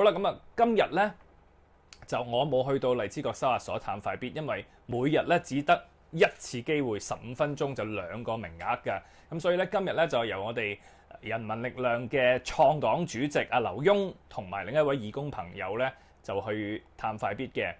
好啦，咁啊，今日咧就我冇去到荔枝角收牙所探快必，因為每日咧只得一次機會，十五分鐘就兩個名額嘅，咁所以咧今日咧就由我哋人民力量嘅創黨主席阿劉墉同埋另一位義工朋友咧就去探快必嘅。